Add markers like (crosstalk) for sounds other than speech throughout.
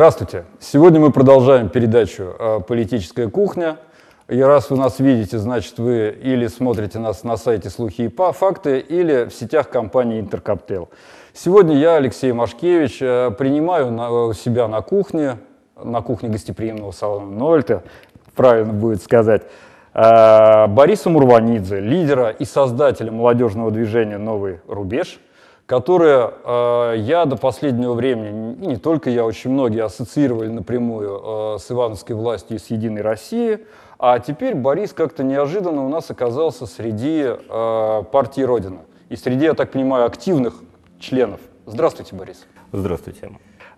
Здравствуйте! Сегодня мы продолжаем передачу э, «Политическая кухня». И раз вы нас видите, значит, вы или смотрите нас на сайте «Слухи и факты», или в сетях компании «Интеркоптейл». Сегодня я, Алексей Машкевич, э, принимаю на, э, себя на кухне, на кухне гостеприимного салона «Нольта», правильно будет сказать, Бориса Мурванидзе, лидера и создателя молодежного движения «Новый рубеж», которые э, я до последнего времени, не только я, очень многие ассоциировали напрямую э, с ивановской властью и с «Единой Россией», а теперь Борис как-то неожиданно у нас оказался среди э, партии «Родина» и среди, я так понимаю, активных членов. Здравствуйте, Борис. Здравствуйте.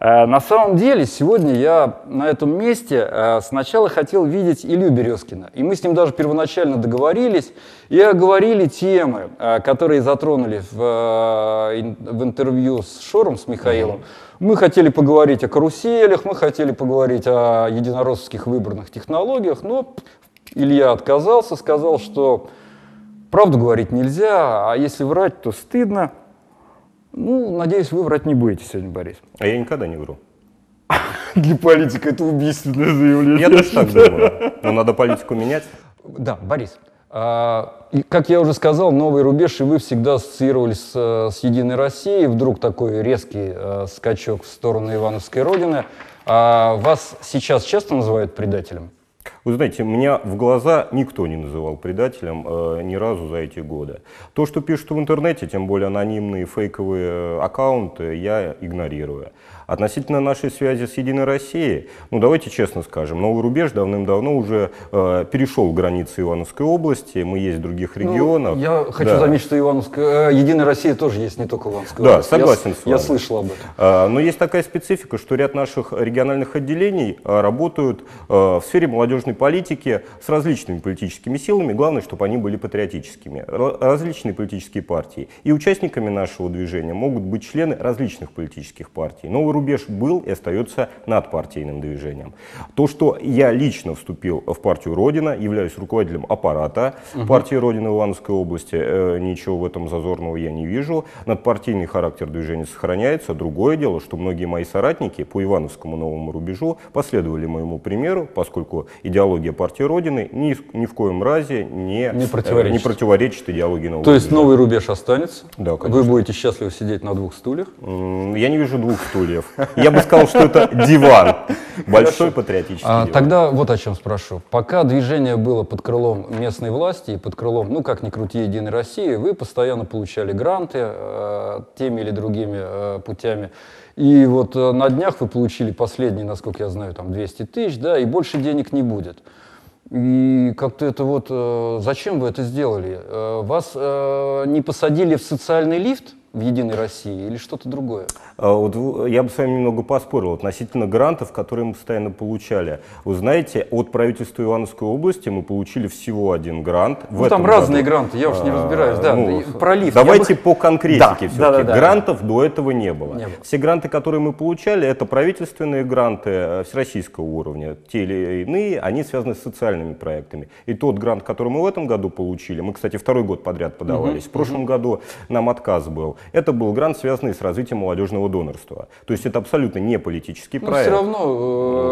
Э, на самом деле, сегодня я на этом месте э, сначала хотел видеть Илью Березкина. И мы с ним даже первоначально договорились и оговорили темы, э, которые затронули в, в интервью с Шором, с Михаилом. Мы хотели поговорить о каруселях, мы хотели поговорить о единороссовских выборных технологиях, но Илья отказался, сказал, что правду говорить нельзя, а если врать, то стыдно. Ну, надеюсь, вы врать не будете сегодня, Борис. А я никогда не вру. (laughs) Для политика это убийственное заявление. Я тоже так думаю. Но надо политику менять. Да, Борис, а, и, как я уже сказал, новый рубеж, и вы всегда ассоциировались с, с Единой Россией. Вдруг такой резкий э, скачок в сторону Ивановской Родины. А вас сейчас часто называют предателем? Вы знаете, меня в глаза никто не называл предателем э, ни разу за эти годы. То, что пишут в интернете, тем более анонимные фейковые э, аккаунты, я игнорирую. Относительно нашей связи с «Единой Россией», ну давайте честно скажем, Новый рубеж давным-давно уже э, перешел границы Ивановской области, мы есть в других ну, регионах. Ну, я хочу да. заметить, что Ивановская, э, «Единая Россия» тоже есть, не только Ивановская да, область. Да, согласен я, с вами. Я слышал об этом. А, но есть такая специфика, что ряд наших региональных отделений э, работают а, в сфере молодежной различной политики с различными политическими силами, главное, чтобы они были патриотическими, различные политические партии. И участниками нашего движения могут быть члены различных политических партий. Новый рубеж был и остается надпартийным движением. То, что я лично вступил в партию «Родина», являюсь руководителем аппарата угу. партии «Родина» Ивановской области, э, ничего в этом зазорного я не вижу. Надпартийный характер движения сохраняется. Другое дело, что многие мои соратники по Ивановскому новому рубежу последовали моему примеру, поскольку идеология идеология партии Родины ни, ни в коем разе не, не, э, противоречит. не противоречит идеологии нового То есть движения. новый рубеж останется? Да, конечно. Вы будете счастливо сидеть на двух стульях? Я не вижу двух стульев. Я бы сказал, что это диван. Большой патриотический а, диван. Тогда вот о чем спрошу. Пока движение было под крылом местной власти и под крылом, ну как ни крути, Единой России, вы постоянно получали гранты э, теми или другими э, путями. И вот на днях вы получили последние, насколько я знаю, там 200 тысяч, да, и больше денег не будет видят. И как-то это вот, э, зачем вы это сделали? Э, вас э, не посадили в социальный лифт, в «Единой России» или что-то другое? А вот я бы с вами немного поспорил относительно грантов, которые мы постоянно получали. Вы знаете, от правительства Ивановской области мы получили всего один грант. Ну, там разные году. гранты, я уж не а, разбираюсь, да, ну, пролив. Давайте бы... по конкретике да, все да, да, Грантов да. до этого не было. не было. Все гранты, которые мы получали, это правительственные гранты э, всероссийского уровня, те или иные, они связаны с социальными проектами. И тот грант, который мы в этом году получили, мы, кстати, второй год подряд подавались, угу, в прошлом угу. году нам отказ был, это был грант, связанный с развитием молодежного донорства. То есть это абсолютно не политический ну, проект. Но все равно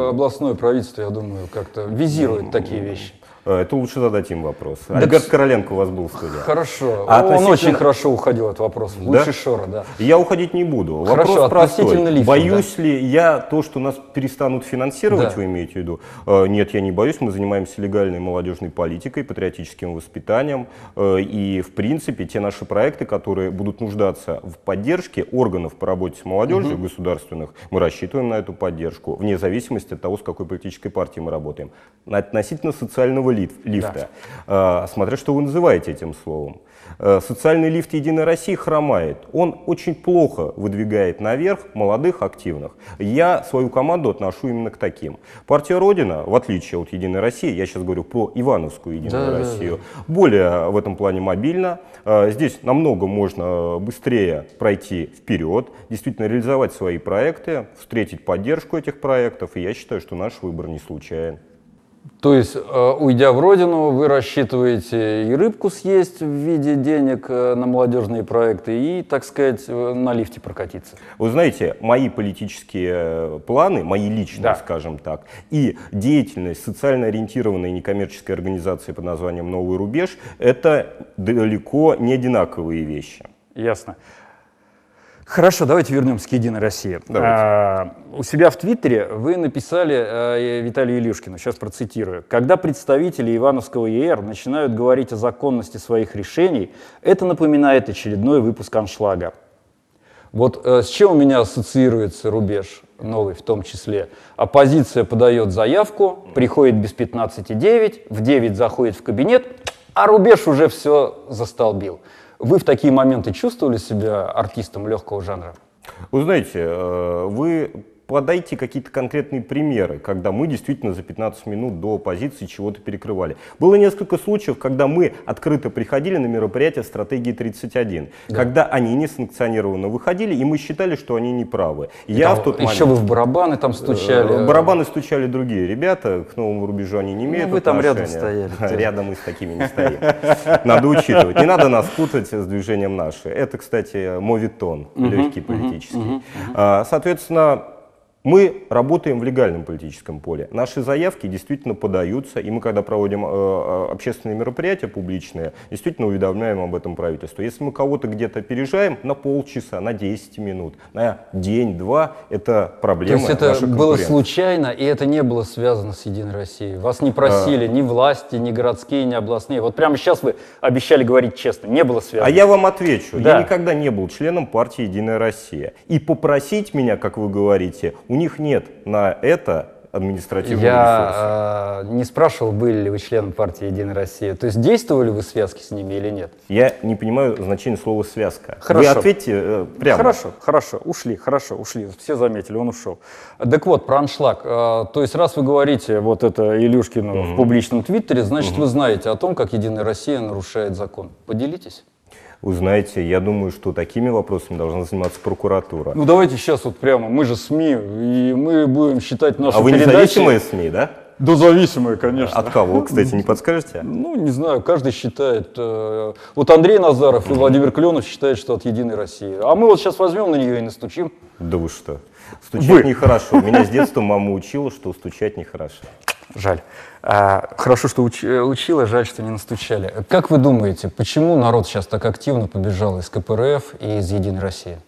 э, областное правительство, я думаю, как-то визирует такие вещи. Э, это лучше задать им вопрос. Да Альберт к... Короленко у вас был в студии. Хорошо. А относительно... Он очень хорошо уходил от вопроса. Лучше да? Шора, да. Я уходить не буду. Вопрос хорошо, простой. Лифтинг, боюсь да? ли я то, что нас перестанут финансировать, да. вы имеете в виду? Э, нет, я не боюсь. Мы занимаемся легальной молодежной политикой, патриотическим воспитанием. Э, и, в принципе, те наши проекты, которые будут нуждаться в поддержке органов по работе с молодежью угу. государственных, мы рассчитываем на эту поддержку, вне зависимости от того, с какой политической партией мы работаем. Относительно социального социального лиф лифта, да. смотря что вы называете этим словом. А, социальный лифт «Единой России» хромает. Он очень плохо выдвигает наверх молодых активных. Я свою команду отношу именно к таким. Партия Родина, в отличие от «Единой России», я сейчас говорю про Ивановскую «Единую да, Россию», да, да. более в этом плане мобильна. А, здесь намного можно быстрее пройти вперед, действительно реализовать свои проекты, встретить поддержку этих проектов. И я считаю, что наш выбор не случайен. То есть, э, уйдя в родину, вы рассчитываете и рыбку съесть в виде денег э, на молодежные проекты, и, так сказать, э, на лифте прокатиться. Вы знаете, мои политические планы, мои личные, да. скажем так, и деятельность социально ориентированной некоммерческой организации под названием «Новый рубеж» — это далеко не одинаковые вещи. Ясно. Хорошо, давайте вернемся к «Единой России». А, у себя в Твиттере вы написали а, э, Виталию Илюшкину, сейчас процитирую. «Когда представители Ивановского ЕР начинают говорить о законности своих решений, это напоминает очередной выпуск «Аншлага». Вот э, с чем у меня ассоциируется рубеж новый в том числе? Оппозиция подает заявку, приходит без 15,9, в 9 заходит в кабинет, а рубеж уже все застолбил. Вы в такие моменты чувствовали себя артистом легкого жанра? Вы знаете, э, вы подайте какие-то конкретные примеры, когда мы действительно за 15 минут до позиции чего-то перекрывали. Было несколько случаев, когда мы открыто приходили на мероприятие стратегии 31, да. когда они несанкционированно выходили, и мы считали, что они неправы. И Я там, в тот момент... Еще вы в барабаны там стучали. Э, барабаны стучали другие ребята, к новому рубежу они не имеют ну, вы там рядом стояли. (laughs) Рядом мы с такими не стоим. Надо учитывать. Не надо нас путать с движением наше. Это, кстати, мовитон, легкий политический. А, соответственно, мы работаем в легальном политическом поле. Наши заявки действительно подаются, и мы, когда проводим э, э, общественные мероприятия публичные, действительно уведомляем об этом правительство. Если мы кого-то где-то опережаем на полчаса, на 10 минут, на день-два, это проблема. То есть это было случайно, и это не было связано с «Единой Россией». Вас не просили а... ни власти, ни городские, ни областные. Вот прямо сейчас вы обещали говорить честно, не было связано. А я вам отвечу. Да. Я никогда не был членом партии «Единая Россия». И попросить меня, как вы говорите, у них нет на это административного Я ресурса. Э, не спрашивал, были ли вы членом партии «Единая Россия». То есть действовали вы в связке с ними или нет? Я не понимаю значение слова «связка». Хорошо. Вы ответьте э, прямо. Хорошо, хорошо, ушли, хорошо, ушли. Все заметили, он ушел. Так вот, про аншлаг. Э, то есть раз вы говорите вот это Илюшкину угу. в публичном твиттере, значит, угу. вы знаете о том, как «Единая Россия» нарушает закон. Поделитесь узнаете. Я думаю, что такими вопросами должна заниматься прокуратура. Ну давайте сейчас вот прямо, мы же СМИ, и мы будем считать нашу А вы независимые СМИ, да? Да, зависимые, конечно. От кого, кстати, не (laughs) подскажете? Ну, не знаю, каждый считает. Э, вот Андрей Назаров и Владимир Кленов считают, что от Единой России. А мы вот сейчас возьмем на нее и настучим. Да вы что? Стучать нехорошо. Меня с детства мама учила, что стучать нехорошо. Жаль. А, хорошо, что уч, э, учила, жаль, что не настучали. Как вы думаете, почему народ сейчас так активно побежал из КПРФ и из Единой России?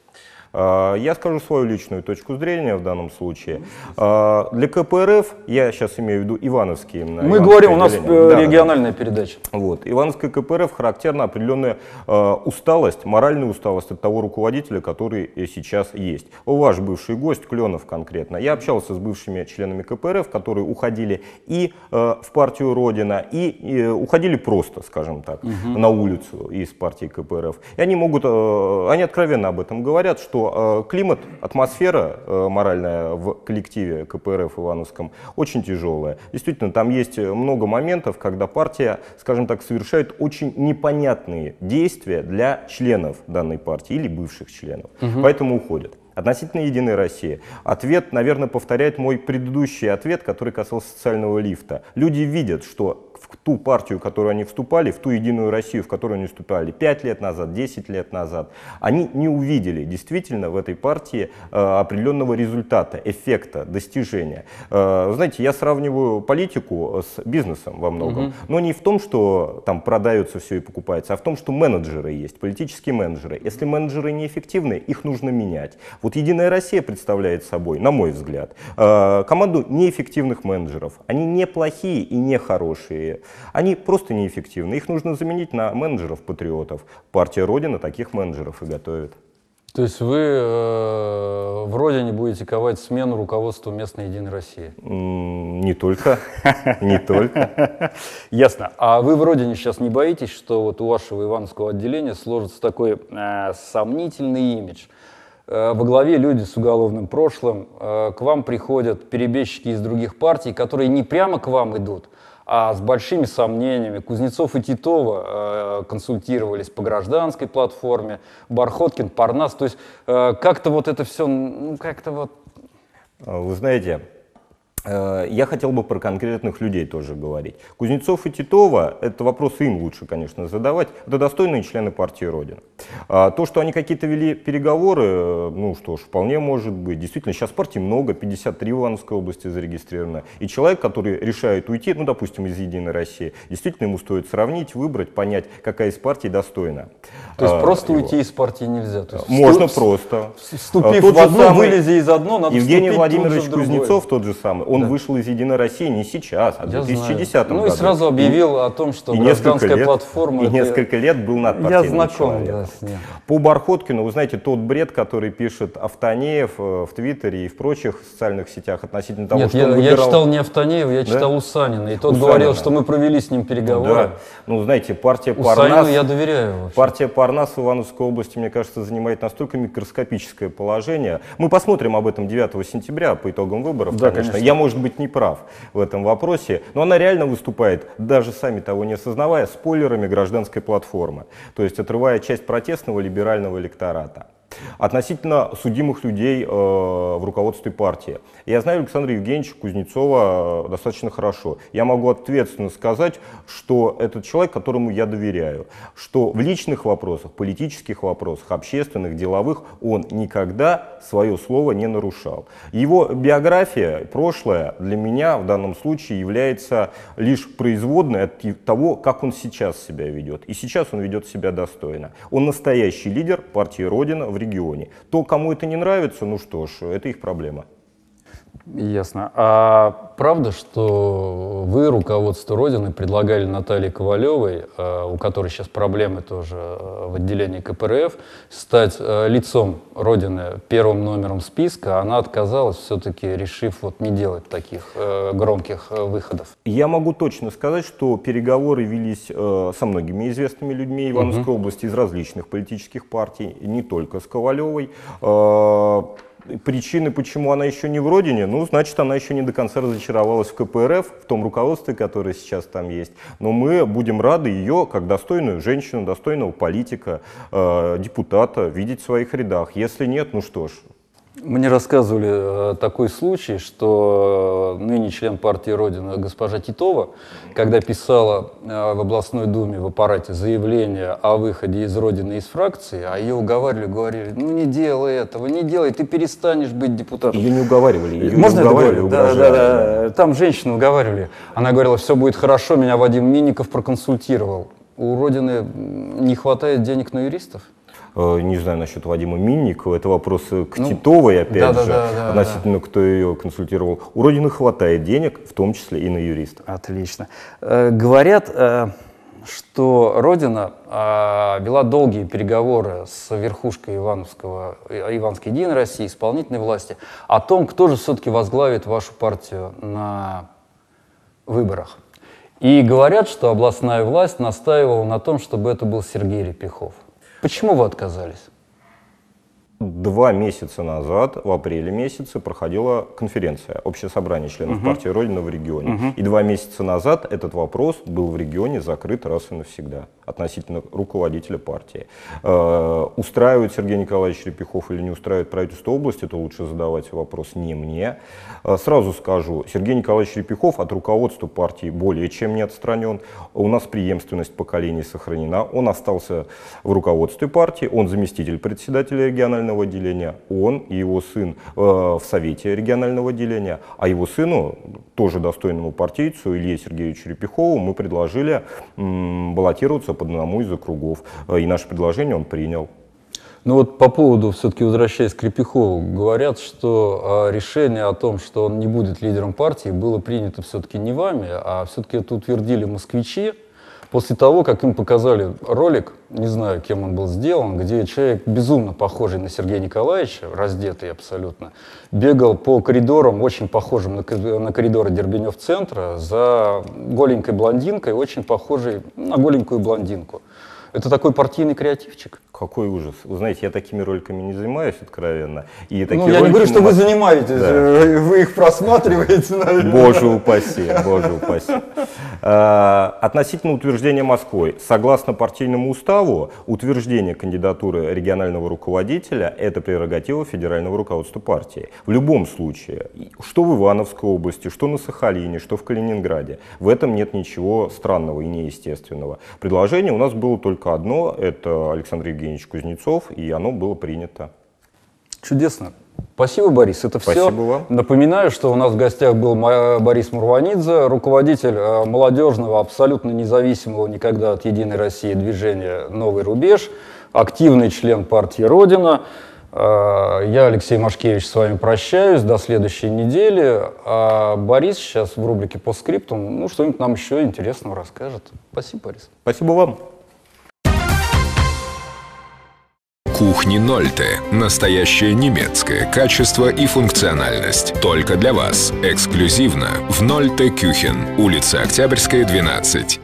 А, я скажу свою личную точку зрения в данном случае. А, для КПРФ, я сейчас имею в виду Ивановские. Мы говорим, отделение. у нас э, да, региональная да. передача. Вот. Ивановская КПРФ характерна определенная а, усталость, моральная усталость от того руководителя, который э, сейчас есть. Ваш бывший гость, Кленов конкретно. Я общался с бывшими членами КПРФ, которые уходили и э, в партию Родина, и уходили просто, скажем так, угу. на улицу из партии КПРФ. И они могут, они откровенно об этом говорят, что Э, климат, атмосфера э, моральная в коллективе КПРФ Ивановском очень тяжелая. Действительно, там есть много моментов, когда партия, скажем так, совершает очень непонятные действия для членов данной партии или бывших членов. Угу. Поэтому уходят. Относительно «Единой России». Ответ, наверное, повторяет мой предыдущий ответ, который касался социального лифта. Люди видят, что в ту партию, в которую они вступали, в ту единую Россию, в которую они вступали 5 лет назад, 10 лет назад, они не увидели действительно в этой партии э, определенного результата, эффекта, достижения. Э, знаете, я сравниваю политику с бизнесом во многом, угу. но не в том, что там продается все и покупается, а в том, что менеджеры есть, политические менеджеры. Если менеджеры неэффективны, их нужно менять. Вот «Единая Россия» представляет собой, на мой взгляд, э, команду неэффективных менеджеров. Они не плохие и не хорошие далее. Они просто неэффективны. Их нужно заменить на менеджеров-патриотов. Партия Родина таких менеджеров и готовит. То есть вы э, вроде не будете ковать смену руководства местной Единой России? Не только, (laughs) не только. Ясно. А вы в Родине сейчас не боитесь, что вот у вашего Ивановского отделения сложится такой э, сомнительный имидж? Э, во главе люди с уголовным прошлым, э, к вам приходят перебежчики из других партий, которые не прямо к вам идут, а с большими сомнениями. Кузнецов и Титова э, консультировались по гражданской платформе, Бархоткин, Парнас. То есть э, как-то вот это все, ну как-то вот... Вы знаете, Э, я хотел бы про конкретных людей тоже говорить. Кузнецов и Титова, это вопросы им лучше, конечно, задавать, это достойные члены партии Родина. А то, что они какие-то вели переговоры, э, ну что ж, вполне может быть. Действительно, сейчас партий много, 53 в Ивановской области зарегистрировано. И человек, который решает уйти, ну, допустим, из «Единой России», действительно ему стоит сравнить, выбрать, понять, какая из партий достойна. То есть а, просто его. уйти из партии нельзя? То есть Можно вступ, просто. Вступив а, тот в одно, самый, вылези из одно, надо Евгений Владимирович Кузнецов тот же самый он да. вышел из «Единой России» не сейчас, а в 2010 году. Ну и сразу объявил о том, что и гражданская лет, платформа... И это... несколько лет был надпартийным Я знаком, Да, с ним. По Бархоткину, вы знаете, тот бред, который пишет Автонеев э, в Твиттере и в прочих социальных сетях относительно того, Нет, что я, он выбирал... я читал не Автонеев, я читал да? Усанина, и тот Усанина. говорил, что мы провели с ним переговоры. Да. Ну, знаете, партия Усанину Парнас... я доверяю вообще. Партия Парнас в Ивановской области, мне кажется, занимает настолько микроскопическое положение. Мы посмотрим об этом 9 сентября по итогам выборов, да, конечно. конечно. Я может быть, не прав в этом вопросе, но она реально выступает, даже сами того не осознавая, спойлерами гражданской платформы, то есть отрывая часть протестного либерального электората. Относительно судимых людей э, в руководстве партии. Я знаю Александра Евгеньевича Кузнецова э, достаточно хорошо. Я могу ответственно сказать, что этот человек, которому я доверяю, что в личных вопросах, политических вопросах, общественных, деловых он никогда свое слово не нарушал. Его биография, прошлое для меня в данном случае является лишь производной от того, как он сейчас себя ведет. И сейчас он ведет себя достойно. Он настоящий лидер партии Родина в регионе регионе. То, кому это не нравится, ну что ж, это их проблема. Ясно. А правда, что вы, руководство Родины, предлагали Наталье Ковалевой, э, у которой сейчас проблемы тоже э, в отделении КПРФ, стать э, лицом Родины первым номером списка, она отказалась все-таки, решив вот не делать таких громких выходов? Я могу точно сказать, что переговоры велись со многими известными людьми Ивановской угу. области из различных политических партий, не только с Ковалевой. Причины, почему она еще не в родине, ну, значит, она еще не до конца разочаровалась в КПРФ, в том руководстве, которое сейчас там есть. Но мы будем рады ее, как достойную женщину, достойного политика, э, депутата, видеть в своих рядах. Если нет, ну что ж, мне рассказывали э, такой случай, что э, ныне член партии Родина госпожа Титова, когда писала э, в областной думе в аппарате заявление о выходе из Родины из фракции, а ее уговаривали, говорили, ну не делай этого, не делай, ты перестанешь быть депутатом. Ее не уговаривали, ее Можно не уговаривали, уговаривали да, да, да, там женщину уговаривали. Она говорила, все будет хорошо, меня Вадим Минников проконсультировал. У Родины не хватает денег на юристов. Э, не знаю насчет Вадима Минникова, это вопрос э, к ну, Титовой, опять да, же, да, да, да, относительно, да. кто ее консультировал. У Родины хватает денег, в том числе и на юриста. Отлично. Э, говорят, что Родина вела долгие переговоры с верхушкой Ивановского, Иванской Единой России, исполнительной власти, о том, кто же все-таки возглавит вашу партию на выборах. И говорят, что областная власть настаивала на том, чтобы это был Сергей Репихов. Почему вы отказались? два месяца назад, в апреле месяце, проходила конференция «Общее собрание членов угу. партии Родина в регионе». Угу. И два месяца назад этот вопрос был в регионе закрыт раз и навсегда относительно руководителя партии. Э, устраивает Сергей Николаевич Репихов или не устраивает правительство области, это лучше задавать вопрос не мне. Э, сразу скажу, Сергей Николаевич Репихов от руководства партии более чем не отстранен. У нас преемственность поколений сохранена. Он остался в руководстве партии, он заместитель председателя регионального регионального отделения, он и его сын э, в Совете регионального отделения, а его сыну, тоже достойному партийцу Илье Сергеевичу Репихову, мы предложили баллотироваться под одному из округов. Э, и наше предложение он принял. Ну вот по поводу, все-таки возвращаясь к Крепихову, говорят, что а, решение о том, что он не будет лидером партии, было принято все-таки не вами, а все-таки это утвердили москвичи, После того, как им показали ролик, не знаю, кем он был сделан, где человек, безумно похожий на Сергея Николаевича, раздетый абсолютно, бегал по коридорам, очень похожим на, коридоры Дербенев-центра, за голенькой блондинкой, очень похожей ну, на голенькую блондинку. Это такой партийный креативчик какой ужас. Вы знаете, я такими роликами не занимаюсь, откровенно. И ну, такие ну, я не говорю, что вы занимаетесь, да. Э, вы их просматриваете, наверное. Боже упаси, боже упаси. А, относительно утверждения Москвы. Согласно партийному уставу, утверждение кандидатуры регионального руководителя – это прерогатива федерального руководства партии. В любом случае, что в Ивановской области, что на Сахалине, что в Калининграде, в этом нет ничего странного и неестественного. Предложение у нас было только одно – это Александр Евгеньевич Евгеньевич Кузнецов, и оно было принято. Чудесно. Спасибо, Борис. Это все. Спасибо вам. Напоминаю, что у нас в гостях был Борис Мурванидзе, руководитель э, молодежного, абсолютно независимого никогда от «Единой России» движения «Новый рубеж», активный член партии «Родина». Э, я, Алексей Машкевич, с вами прощаюсь до следующей недели. А Борис сейчас в рубрике «По скрипту» ну, что-нибудь нам еще интересного расскажет. Спасибо, Борис. Спасибо вам. кухни Нольте. Настоящее немецкое качество и функциональность. Только для вас. Эксклюзивно в Нольте Кюхен. Улица Октябрьская, 12.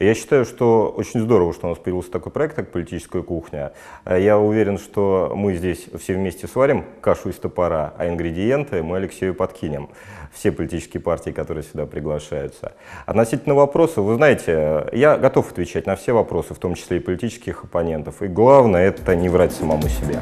Я считаю, что очень здорово, что у нас появился такой проект, как «Политическая кухня». Я уверен, что мы здесь все вместе сварим кашу из топора, а ингредиенты мы Алексею подкинем все политические партии, которые сюда приглашаются. Относительно вопроса, вы знаете, я готов отвечать на все вопросы, в том числе и политических оппонентов. И главное, это не врать самому себе.